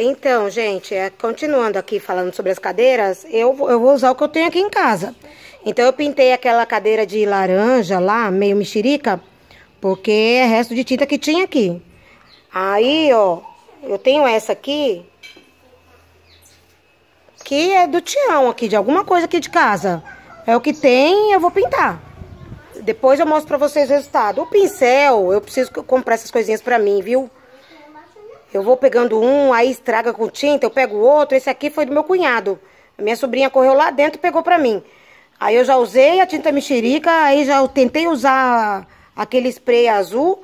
Então, gente, é, continuando aqui falando sobre as cadeiras, eu, eu vou usar o que eu tenho aqui em casa. Então, eu pintei aquela cadeira de laranja lá, meio mexerica, porque é resto de tinta que tinha aqui. Aí, ó, eu tenho essa aqui, que é do Tião aqui, de alguma coisa aqui de casa. É o que tem eu vou pintar. Depois eu mostro pra vocês o resultado. O pincel, eu preciso comprar essas coisinhas pra mim, viu? Eu vou pegando um, aí estraga com tinta, eu pego outro. Esse aqui foi do meu cunhado. A minha sobrinha correu lá dentro e pegou pra mim. Aí eu já usei a tinta mexerica, aí já eu tentei usar aquele spray azul,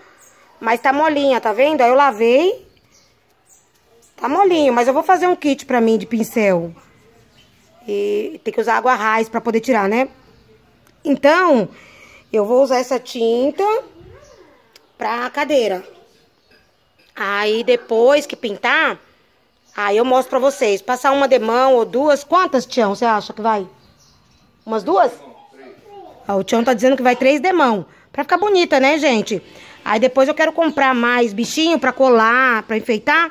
mas tá molinha, tá vendo? Aí eu lavei. Tá molinho, mas eu vou fazer um kit pra mim de pincel. E tem que usar água raiz pra poder tirar, né? Então, eu vou usar essa tinta pra cadeira. Aí depois que pintar, aí eu mostro pra vocês. Passar uma demão ou duas. Quantas, Tião, você acha que vai? Umas duas? Ó, o Tião tá dizendo que vai três demão. Pra ficar bonita, né, gente? Aí depois eu quero comprar mais bichinho pra colar, pra enfeitar.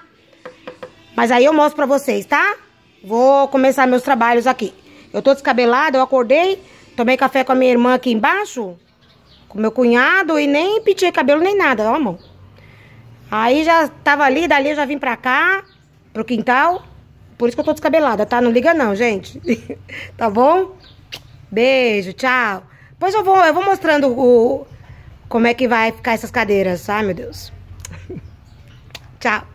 Mas aí eu mostro pra vocês, tá? Vou começar meus trabalhos aqui. Eu tô descabelada, eu acordei, tomei café com a minha irmã aqui embaixo, com meu cunhado e nem pitei cabelo nem nada, ó, amor. Aí já tava ali, dali eu já vim pra cá, pro quintal. Por isso que eu tô descabelada, tá? Não liga não, gente. tá bom? Beijo, tchau. Pois eu vou, eu vou mostrando o, como é que vai ficar essas cadeiras. Ai, meu Deus. tchau.